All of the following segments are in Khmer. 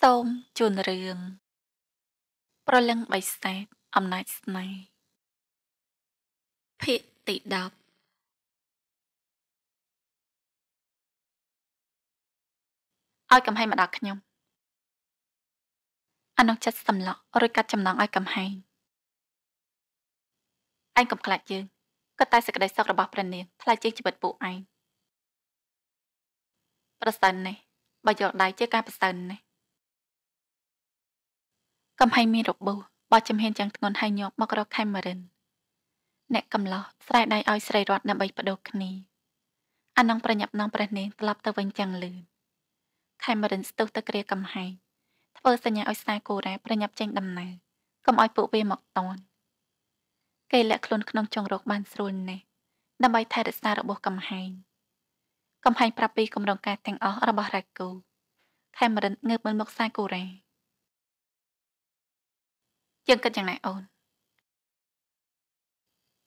សូមជូនរឿងប្រលឹងបៃសែតអំណាចស្នេហ៍ភាគទី10ឲ្យកំហែងមកដល់ខ្ញុំអនុចិត្តសម្លក់រួចកាត់ចំណងឲ្យកំហែងឯងកំខ្លាចយើងក៏តែសេចក្តីសុខរបស់ព្រះនាងថ្លៃជាងជីវិតពួកឯងប្រសិននេះបើយកដៃជាការប្រសិននេះកំហៃមានរបួសបោះចំហៀនយ៉ាងធ្ងន់ហើយញាប់មករកខេមរិនអ្នកកំឡោះស្រែកដៃឲ្យស្រីរតដើម្បីបដូរគ្នាអានងប្រញាប់នងព្រះនាងត្រឡប់ទៅវិញយ៉ាងលឿនខេមរិនស្ទុះទៅគ្រាកំហៃធ្វើសញ្ញាឲ្យស្នាគូរ៉ែប្រញាប់ចេញដំណើរកុំឲ្យពួកវាមកតន់គេលាក់ខ្លួនក្នុងចង្រុកបានស្រួលណាស់ដើម្បីថែរក្សារបួសកំហែងកំហែងប្រាប់ពីគម្រងការទាំងអស់របស់រ៉ាគូខេមរិនងើបមើលមុខសាគូរ៉ាយើងគិតយ៉ាងណាអូន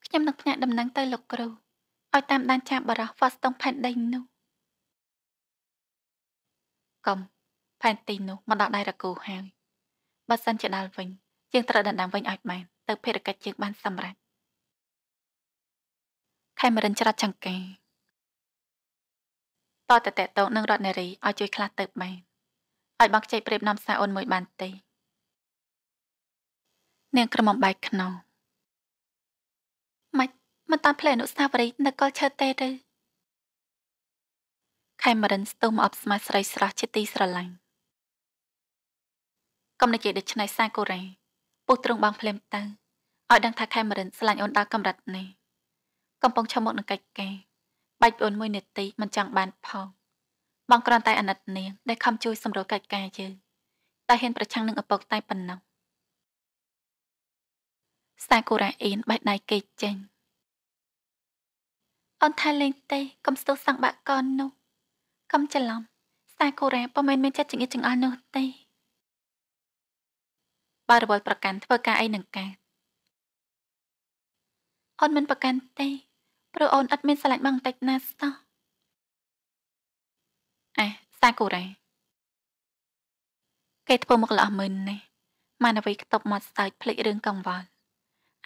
ខ្ញុំនឹងផ្ញើដំណឹងទៅលោកគ្រូឲ្យតាមដានចាប់បរោះហ្វាស្តុងផែនដីនោះកំផែនទីនោះមកដល់ដៃរកូហើយបើសិនជាដល់វិញយើងត្រូវដណ្ដើមវិញឲ្យបានទៅភារកិច្ចយើងបានសម្រេចខេមរិនច្រត់ចង្កាតតតតោនឹងរដ្ឋនារីឲ្យជួយខ្លះទៅបានឲ្យបងខ្ចីព្រៀបនាំសារអូនមួយបានទេនាងក្រមុំបែកខ្នងម៉េចមិនតាមផ្លែអនុស្សាវរីយ៍នៅកលឈើទេឬខេមរិនស្ទុំអបស្មាស្រីស្រស់ជាទីស្រឡាញ់កំនិតជាដូច្នេះសាកូរ៉េពុះទ្រង់បងភ្លាមទៅឲ្យដឹងថាខេមរិនស្រឡាញ់អូនដល់កម្រិតនេះកំពុងឈមមុខនឹងកិច្ចការបាច់ប្អូនមួយនាទីមិនចង់បានផងបងគ្រាន់តែអាណិតនាងដែលខំជួយ សម្រួលកិច្ចការយើងតែហ៊ានប្រឆាំងនឹងឪពុកតែប៉ុណ្ណោះសាគូរ៉ាអ៊ីនបេះដៃគេចេញអូនថាលេងទេកុំស្ទុះសង្បាក់កននោះកុំច្រឡំសាគូរ៉ាពុំមែនមានចិត្តចង្អៀតចង្អល់នោះទេបារវល់ប្រកាន់ធ្វើការអីនឹងកើតអូនមិនប្រកាន់ទេ ព្រោះអូនអត់មានឆ្លាញ់បងបន្តិចណាសោះអេសាគូរ៉ាគេធ្វើមកល្អមើលនេះម៉ានវីខ្ទប់មាត់ស្អើចភ្លេចរឿងកង្វល់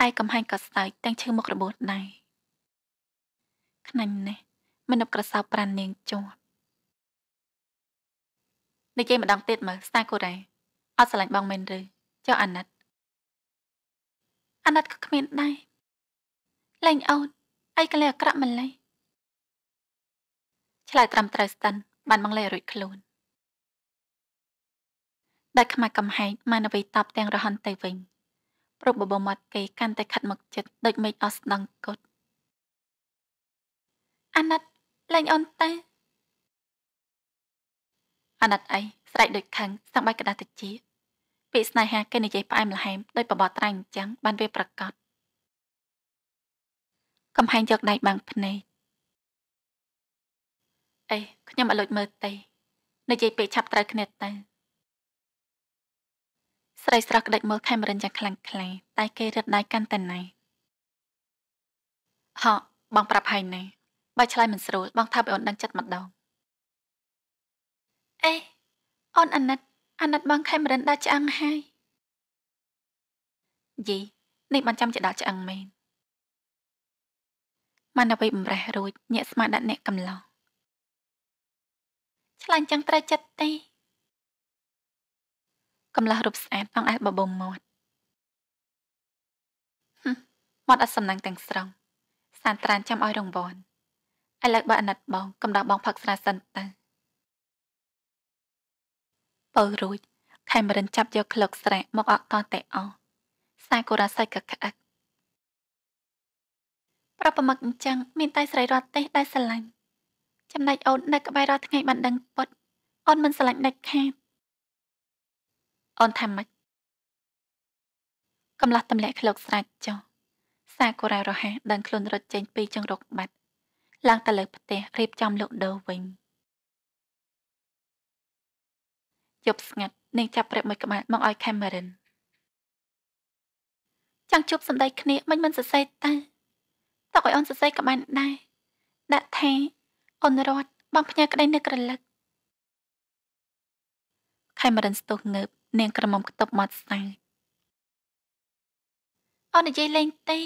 ឯកំហាញក៏ស្តើចទាំងឈឺមុខរបួសដែរខ្នាញ់នេះមនុស្សក្រសោបប្រាននាងជួបនិយាយម្ដងទៀតមើលស្តាកូរ៉េអត់ស្រឡាញ់បងមែនឬចុះអាណិតអាណិតក៏គ្មានដែរលែងអូនអីក៏លែងអាក្រក់មិនលេះឆ្លើយត្រឹមត្រូវស្តិនបានបងលេរួចខ្លួនដែលខ្មាស់កំហែងម៉ានវីតបទាំងរហ័នទៅវិញរូបបបមាត់គេកាន់តែខិតមកជិតដូចមេឃអស់ស្ដង់កុតអាណិតលែងអូនតាអាណិតអីស្រែកដូចខឹងសង្បែកកដាតិជាពាក្យស្នេហាគេនិយាយផ្អែមល្ហែមដោយបបត្រាញ់អញ្ចឹងបានវាប្រកាសកំហែងយកដៃបាំងភ្នែកអេខ្ញុំអលុចមើលទេនិយាយពេកឆាប់ត្រូវគ្នាទៅស្រីស្រស់ក្តិចមើលខេមរិនយ៉ាងខ្លាំងក្លាតែគេរឹតដៃកាន់តែណៃហោះបងប្រាប់ហើយណែបើឆ្លើយមិនស្រួលបងថាបើអូនដឹងចិត្តម្ដងអេអូនអាណិតអាណិតបងខេមរិនដាច់ឆ្អឹងហើយយីនេះបានចាំជាដាច់ឆ្អឹងមែនម៉ានអ្វីបំរេះរួចញាក់ស្មាដាក់អ្នកកំឡោះឆ្លាញ់ចឹងត្រូវចិត្តទេកំឡោះរូបស្អាតផងអេះបបមមាត់មាត់អត់សំណាំងទាំងស្រុងសានត្រានចាំឲ្យរង្វាន់ឥឡូវបើអាណិតបងកំដៅបងផឹកស្រាសិនទៅបើរួចខេមរិនចាប់យកក្លឹកស្រាមកអកតតែអស់សាកូរ៉ាសៃកក្អឹកប្រពមឹកអញ្ចឹងមាន តែ ស្រីរត់ទេសដែលស្រឡាញ់ចំណែកអូននៅក្បែររាល់ថ្ងៃបានដឹងពុតអូនមិនស្រឡាញ់ដាច់ខាតអូនថាម៉េចកំឡោះទម្លាក់ឃ្លោកស្រាច់ចុះសាកូរ៉ារហ័សដឹងខ្លួនរត់ចេញពីចង្រុកបាត់ឡើងទៅលើផ្ទះរៀបចំលក់ដូរវិញយប់ស្ងាត់នាងចាប់ប្រាក់មួយក្បាលមកឲ្យខេមរិនចង់ជួបសម្ដីគ្នាមិនមិនសរសេរតាតើឲ្យអូនសរសេរក៏បានដែរដាក់ថាអូនរត់បងផ្ញើក្តីនៅក្រឡឹកខេមរិនស្ទុះងើបនាងក្រមុំខ្ទប់មាត់ស្អាតអត់និយាយលេងទេ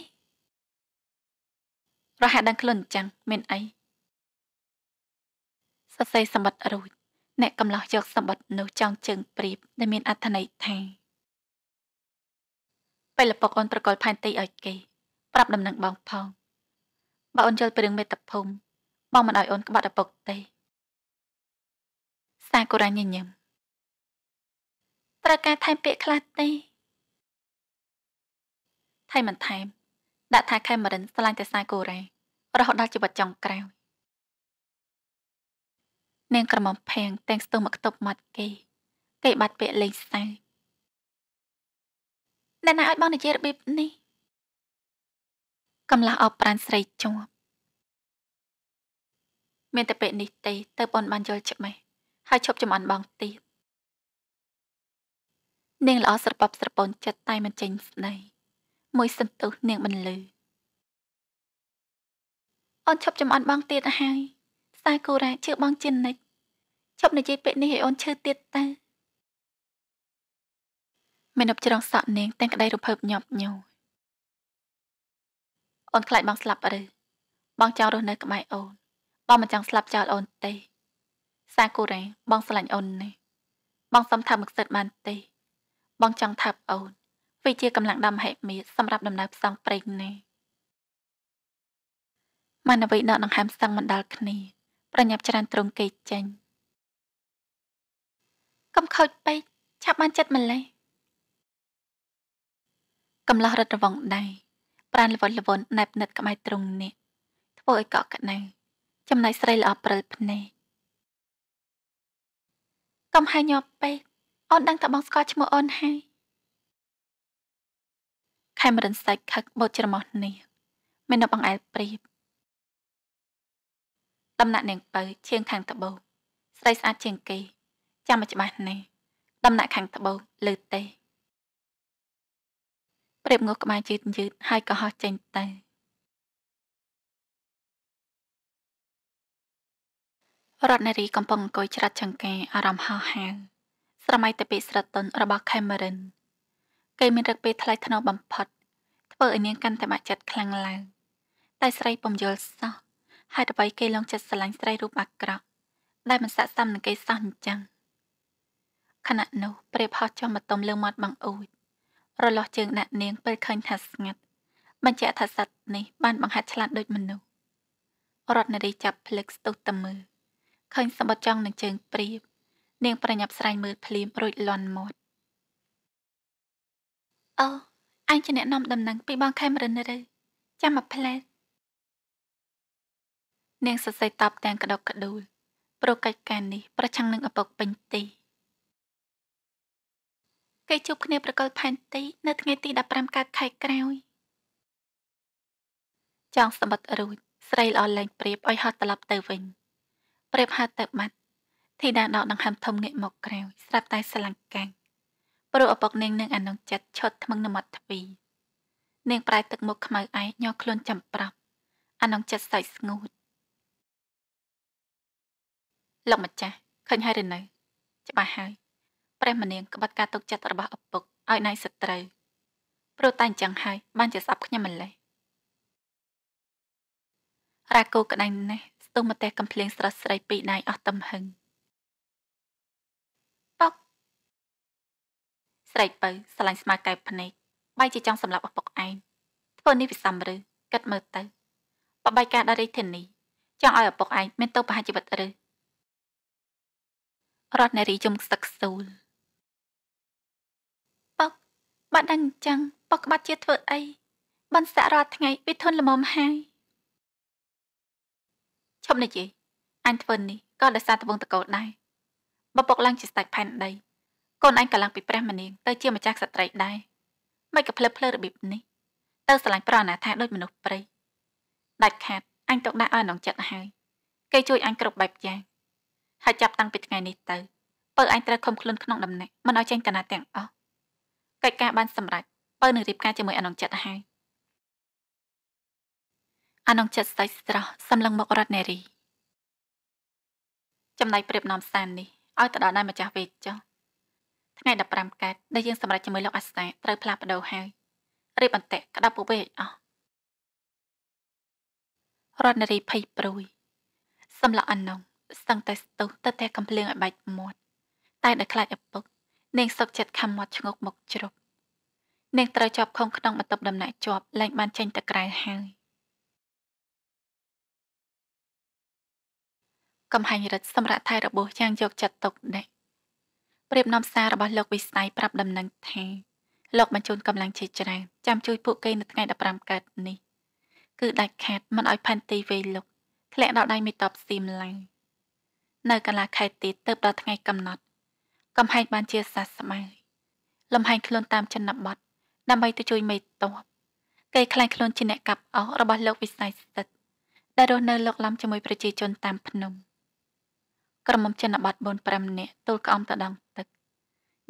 រហ័សដឹងខ្លួនអញ្ចឹងមានអីសរសៃសម្បត្តិរួចអ្នក កំឡោះយកសម្បត្តិនោះចង់ជើងព្រៀបដែលមានអត្ថន័យថាពេលឪពុកអូនប្រកល់ផែនទីឲ្យគេ ប្រាប់ដំណឹងបងផងបើអូនយល់ពីរឿងមេត្តាភូមិបងមិនឲ្យអូនក្បត់ឪពុកទេសាកូរ៉ាញញឹមត្រូវការថែមពាក្យខ្លះទេថែមមិនថែមដាក់ថាខេមរិនឆ្លាញ់ភាសាកូរ៉េរហូតដល់ជីវិតចុងក្រោយនាងក្រមុំផេងទាំងស្ទុះមកតប់មាត់គេ គេបាត់ពាក្យលេងសើអ្នកណាឲ្យបងនិយាយរបៀបនេះកំឡោះអបប្រានស្រីជាប់មានតែពេលនេះទេទៅប៉ុន បានយល់ច្បាស់ហើយឈប់ចំអន់បងទៀតនាងល្អស្រពប់ស្រពន់ចិត្តតែមិនចេញស្ដីមួយសន្ទុះនាងបន្លឺអូនឈប់ចំអន់បងទៀតហើយខ្សែគូរ៉ាជឿបងចិននិចឈប់និយាយពាក្យនេះឲ្យអូនឈឺទៀតតើមាណពច្រងសក់នាងទាំងក្តីរំភើបញាប់ញយអូនខ្លាចបងស្លាប់ឬបងចង់រស់នៅក្បែរអូនបងមិនចង់ស្លាប់ចោលអូនទេ សាគូរ៉ាបងស្រឡាញ់អូនណាបងសុំថាមកសិតបានទេបងចង់ថាបអូនវាជាកម្លាំងដំហិមាសម្រាប់ដំណើរផ្សងព្រេងនេះមនវិដកដង្ហើមស្ទឹងមិនដល់គ្នាប្រញាប់ច្រានទ្រង់គេចេញ កំខូចពេកឆាប់បានចិត្តម្លេះកំឡោះរត់រវងដៃប្រានលវលវនណែបណិតក្បែរទ្រង់នេះធ្វើឲ្យកក់ក្ដៅចំណាយស្រីល្អព្រិលភ្នែកកំហែងញាប់ពេកអូនដឹងតែបងស្គាល់ឈ្មោះអូនហើយខេមរិនសាច់ខឹកបោចច្រមុះនេះមាននៅបង្អែលព្រៀបដំណាក់នាងពៅឈៀងខាងត្បូងស្រីស្អាតជាងគេចាំមកច្បាស់ណាស់ដំណាក់ខាងត្បូងលើទេព្រៀបងក់ក្បាលយឺតយឺតហើយក៏ហោះចេញទៅរតនារីកំពុងអង្គុយច្រាត់ចង្កាអារម្មណ៍ហោះហើរស្រមៃតាពេស្រតុនរបស់ Cameron គេមានរឹកពេថ្លៃថ្នូរបំផុតធ្វើឲ្យនាងកាន់តែបាក់ចិត្តខ្លាំងឡើង តែស្រីពំយល់សោះហេតុអ្វីគេលងចិត្តស្រឡាញ់ស្រីរូបអាក្រក់ដែលមិនស័ក្តិសមនឹងគេសោះអញ្ចឹងខណៈនោះព្រះផោះចុះមកទុំលើមាត់បង្អួចរលាស់ជើងដាក់នាងពេលឃើញថាស្ងាត់បញ្ជាក់ថាសត្វនេះបានបង្ហាត់ឆ្លាតដូចមនុស្សរតនារីចាប់ភ្លឹកស្ទុះតើមើលឃើញសម្បត្តិចង់នឹងជើងព្រាបនាងប្រញាប់ស្រែងមើលភ្លាមរួចលន់មាត់អូអញជាអ្នកនាំដំណឹងពីបងខេមរិនឬចាំមកផ្លែនាងសរសេរតបទាំងក្តុកក្តួលប្រកិច្ចការនេះប្រឆាំងនឹងឪពុកពេញទីគេជួបគ្នាប្រកល់ផែនទីនៅថ្ងៃទី15កើតខែក្រោយចောင်းសម្បត្តិរួចស្រីល្អលែងព្រៀបឲ្យហត់ត្រឡប់ទៅវិញព្រៀបហត់ទៅបាត់ធីតាដកដង្ហើមធំងាកមកក្រៅស្រាប់តែស្លាំងកាំងព្រោះឪពុកនាងនឹងអនុចិត្តឈុតថ្មងនមាត់ទ្វីនាងប្រែទឹកមុខខ្មៅឯងញ័រខ្លួនចំប្រាប់អនុចិត្តសើចស្ងួតលោកម្ចាស់ឃើញហើយឬនៅច្បាស់ហើយព្រះមនាងក្បត់ការទុកចិត្តរបស់ឪពុកឲ្យណៃសត្រូវព្រោះតែអញ្ចឹងហើយបានជាស្អប់ខ្ញុំម្លេះរាគូក្តៅណាស់ស្ទុះមកតែកំភ្លៀងស្រស់ស្រីពីដៃអស់ទំហឹងស្រីពៅស្រឡាញ់ស្មើកែបភ្នែកបែរជាចង់សម្លាប់ឪពុកឯងធ្វើនេះពិសំឬគិតមើលទៅបបាយការដល់រាជធានីចង់ឲ្យឪពុកឯងមានទោសប្រហារជីវិតឬរដ្ឋនារីជុំខ្សឹកស៊ូលបុកបាត់ដឹងអញ្ចឹងបុកក្បាត់ជាធ្វើអីបនសរាល់ថ្ងៃវាធន់ល្មមហើយឈប់និយាយអញធ្វើនេះក៏ដោយសារត្បូងតកោដែរបបុកឡើងជាស្ដេចផែនដីកូនឯងកំឡុងពីព្រះមនាងទៅជាម្ចាស់ក្សត្រីដែរមិនក៏ភ្លើភ្លើរបៀបនេះទៅស្រឡាញ់ប្រអនាថាដូចមនុស្សព្រៃដាច់ខាតអញទុកដាក់ឲ្យនងចិត្តហើយគេជួយអញគ្រប់បែបយ៉ាងហើយចាប់តាំងពីថ្ងៃនេះតទៅបើអញត្រូវខំខ្លួនក្នុងដំណាក់មិនឲ្យចេញកណាទាំងអស់កិច្ចការបានសម្រេចបើនឹងរៀបការជាមួយអនងចិត្តហើយអនងចិត្តស្ដេចស្រស់សម្លឹងមករតនារីចំណែកព្រៀបនាំសាននេះឲ្យទៅដល់ដៃម្ចាស់វេចចុះថ្ងៃ15កើតដែលយើងសម្រេចជាមួយលោកអាសាត្រូវផ្លាស់ប្ដូរហើយរៀបអន្តិក្តាប់ពវេអស់រតនារីភ័យព្រួយ សម្លាក់អនុងសឹងតែស្ទុះទៅតែកំភ្លើងឲ្យបាច់មាត់តែដល់ខ្លាចឪពុកនាងសុកចិត្តខំមាត់ឈ្ងោកមុខជ្រុបនាងត្រូវជាប់ខំក្នុងបន្ទប់ដំណាក់ជាប់លែងបានចេញទៅក្រៅហើយកំហាញរិទ្ធសម្រាប់ថែរបួសយ៉ាងយកចិត្តទុកដាក់ព្រាបនាំសាររបស់លោកវិស័យប្រាប់ដំណឹងថាលោកបញ្ជូនកម្លាំងជាច្រើនចាំជួយ ពួកគេនៅថ្ងៃ15កើតនេះ គឺដាច់ខាតមិនឲ្យផែនទីវេលុកធ្លាក់ដល់ដៃមេតបស៊ីមឡើយនៅកន្លះខែទៀតទៅដល់ថ្ងៃកំណត់ កំហែងបានជាសះស្បើយលំហែងខ្លួនតាមចិនបត់ដើម្បីទៅជួយមេតបគេខ្លាញ់ខ្លួនជាអ្នកកាប់អស់របស់លោកវិស័យស្ទឹកដែលរស់នៅលោកឡំជាមួយប្រជាជនតាមភ្នំក្រមុំចិនបាត់4 5នាក់ទូលក្អមទៅដងទឹក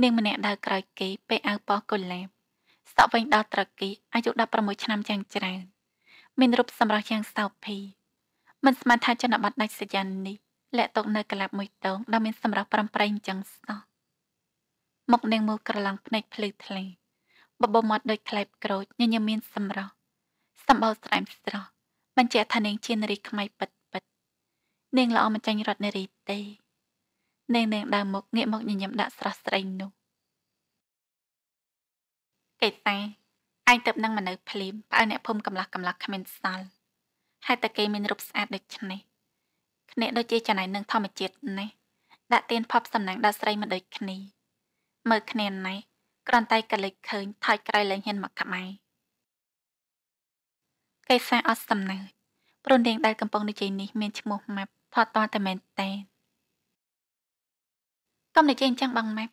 នាងម្នាក់ដើរក្រោយគេពេលអាវប៉ោះកុលាបស្តក់វិញដល់ត្រកីអាយុ16ឆ្នាំយ៉ាងច្រើនមានរូបសម្រស់យ៉ាងសោភី មិនស្មានថាចិនបាត់ដាច់សយ៉ាងនេះលាក់ទុកនៅក្លាប់មួយតងដែលមានសម្រស់ប្រំប្រែងចឹងស្ដោះមុខនាងមូលក្រឡង់ភ្នែកភ្លឺថ្លេបបោមាត់ដូចខ្លែបក្រូចញញឹមមានសម្រស់សម្បោស្រែមស្រស់បញ្ជាក់ថានាងជានារីខ្មែរពិតនាងល្អមិនចាញ់រតនារីទេនាងនាង ដើរមុខងាកមកញញឹមដាក់ស្រស់ស្រីនោះកេតាឯងទៅនឹងមនុស្សភ្លាមបើអ្នកភូមិកំឡាស់កំឡាស់គ្មានសល់ហើយតែគេមានរូបស្អាតដូចនេះគ្នាដូចជាចំណាយនឹងធម្មជាតិណាស់ដាក់ទៀនផប់សំណាំងដល់ស្រីមិនដូចគ្នាមើលគ្នាណៃគ្រាន់តែកលិចឃើញថយក្រៃលែងហ៊ានមកក្បែរកេសាអត់សំណើព្រោះនាងដែលកំពុងនិយាយនេះមានឈ្មោះម៉ាប់ផត់តតែមែនតែកុំនិយាយអញ្ចឹងបងម៉ែ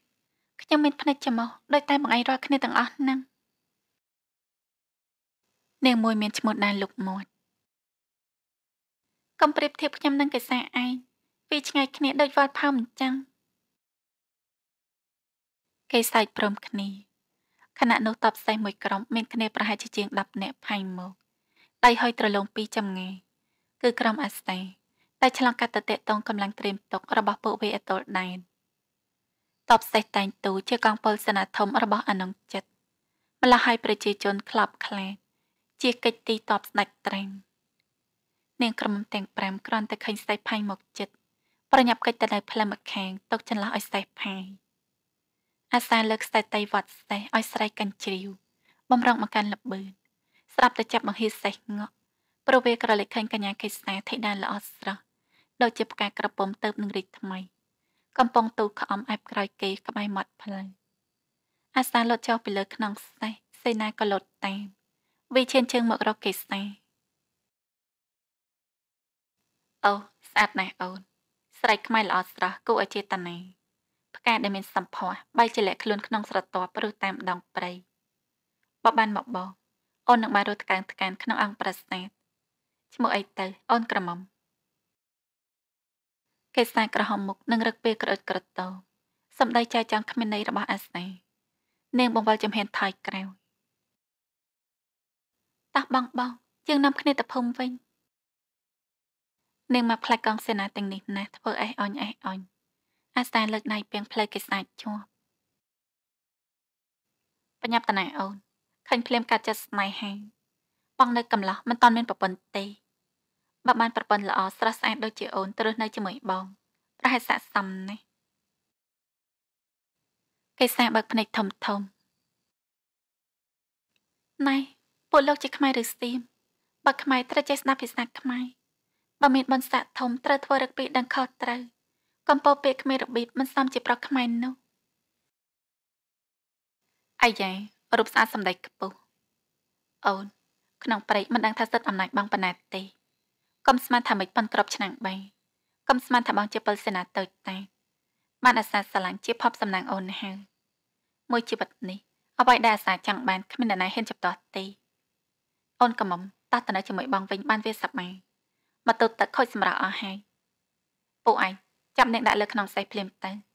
ខ្ញុំមានភ្នែកច្មោះដូចតែបងឯងរាល់គ្នាទាំងអស់ហ្នឹងនាងមួយមានឈ្មោះដែរលោកមាត់កុំប្រៀបធៀបខ្ញុំនឹងកសាឯងវាឆ្ងាយគ្នាដូចវល់ផោមអញ្ចឹងគេសើចព្រមគ្នាខណៈនោះតបសេះមួយក្រុមមានគ្នាប្រហែលជាជាង10នាក់ផាញ់មកដៃហុយត្រឡងពីចម្ងាយគឺក្រុមអាស្តាតែឆ្លងកាត់ទៅតេតងកម្លាំងត្រៀមទុករបស់ពួកវាអតុលដែនតបសេះតែងទូជាកងពលសេនាធំរបស់អនុងចិត្តម្ល៉េះឲ្យប្រជាជនខ្លាប់ខ្លាចជាកិច្ចទីតបស្ដេចត្រែងនាងក្រុមទាំង5គ្រាន់តែឃើញស្ដេចផៃមកចិត្តប្រញាប់កិច្ចទៅនៅផ្លឹមម្ខាងទុកចន្លោះឲ្យស្ដេចផៃអាសាលើកស្ដេចតៃវត្តស្ដេចឲ្យស្រែកកញ្ជ្រៀវបំរុងមកកាន់លបឿនស្រាប់តែចាប់បង្ហៀសសេះងក់ព្រោះវាក្រឡេកឃើញកញ្ញាកេសាធីតាល្អស្រស់ដូចជាផ្កាក្រពុំទៅនឹងរីកថ្មី កំពុងទូខំអែបក្រោយគេ ក្បែរមាត់ផ្លូវអាសាលុតចុះពីលើខ្នងសេះសេនាក៏លុតតាមវិឈាន ជើង មករកគេសាអូស្អាតណាស់អូន ស្រីខ្មែរល្អស្រស់គួរឲ្យចេតនាផ្កាដែលមានសម្ផស្សបែកជាលក្ខខ្លួនក្នុងស្រទាប់ព្រោះតាមដងព្រៃបបានមកបងអូននឹងបានរត់កាងថ្កាន ក្នុងអង្គប្រាសាទឈ្មោះអីទៅ អូនក្រមុំគេស្នេហ៍ក្រហមមុខនិងរឹកពេលក្រឹតក្រតោសម្ដីចែកចាំគ្មានន័យរបស់អាស្នេហ៍នាង បង្វិលចំហៀនថយក្រោយតះបងបងយើងនាំគ្នាទៅភូមិវិញនាងមកផ្លែកងសេនាទាំងនេះណាស់ធ្វើអេះអញអេះអញអាស្នេហ៍លើកដៃពីងផ្លូវគេស្នេហ៍ជាប់បញ្ញាប់តណាអូនឃើញភ្លាម កាត់ចិត្តស្នេហាបង នៅកំឡោះមិនតន់មានប្រពន្ធទេបើបានប្រពន្ធល្អស្រស់ស្អាតដូចជាអូនត្រូវនៅជាមួយបងប្រហែលស័កសមណាស់កេសាបើកភ្នែកធំធំណៃពួកលោកជាខ្មែរឬស្ទីមបើខ្មែរត្រូវចេះស្ដាប់ភាសាខ្មែរបើមានបនស័កធំត្រូវធ្វើរឹកពីដឹងខុសត្រូវកំពោពាក្យខ្មែររបៀបមិនសមជាប្រុសខ្មែរនោះអាយ៉ារូបស្អាតសម្ដេចខ្ពស់អូន ក្នុងព្រៃមិនដឹងថាសិទ្ធិអំណាចបងប៉ុណ្ណាទេកុំស្មានថាមិនប៉ុនក្របឆ្នាំបីកុំស្មានថាបងជាពលសេនាតូចតែបានអាសាស្រឡាញ់ជាភពសំណាងអូនហើយមួយជីវិតនេះអ្វីដែលអាសាចង់បានគ្មាននរណាហ៊ានចាប់តោះទេអូនកំមតោះទៅនៅជាមួយបងវិញបានវាសប្បាយមកទៅទឹកខូចសម្រាប់អស់ហើយពូឯងចាប់អ្នកដាក់លើក្នុងសេះភ្លាមទៅ